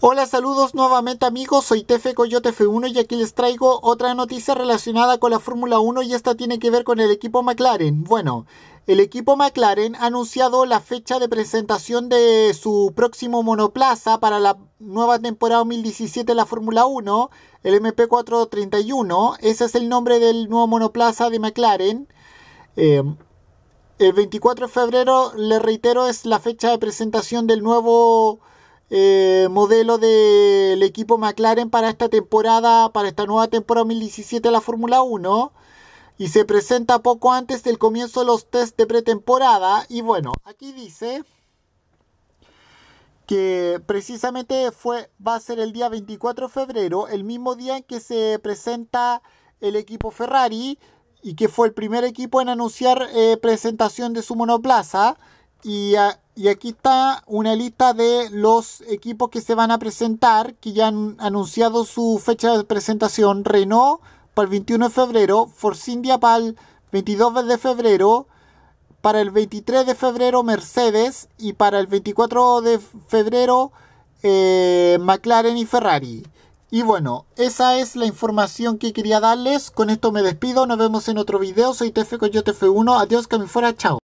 Hola, saludos nuevamente amigos, soy Tefe Coyote F1 y aquí les traigo otra noticia relacionada con la Fórmula 1 y esta tiene que ver con el equipo McLaren. Bueno, el equipo McLaren ha anunciado la fecha de presentación de su próximo monoplaza para la nueva temporada 2017 de la Fórmula 1, el MP431. Ese es el nombre del nuevo monoplaza de McLaren. Em, el 24 de febrero, le reitero, es la fecha de presentación del nuevo eh, modelo del equipo McLaren para esta temporada, para esta nueva temporada 2017 de la Fórmula 1. Y se presenta poco antes del comienzo de los test de pretemporada. Y bueno, aquí dice que precisamente fue, va a ser el día 24 de febrero, el mismo día en que se presenta el equipo Ferrari y que fue el primer equipo en anunciar eh, presentación de su monoplaza. Y y aquí está una lista de los equipos que se van a presentar, que ya han anunciado su fecha de presentación. Renault para el 21 de febrero, Forcindia para el 22 de febrero, para el 23 de febrero Mercedes y para el 24 de febrero eh, McLaren y Ferrari. Y bueno, esa es la información que quería darles. Con esto me despido. Nos vemos en otro video. Soy TF con F1. Adiós, que me fuera. Chao.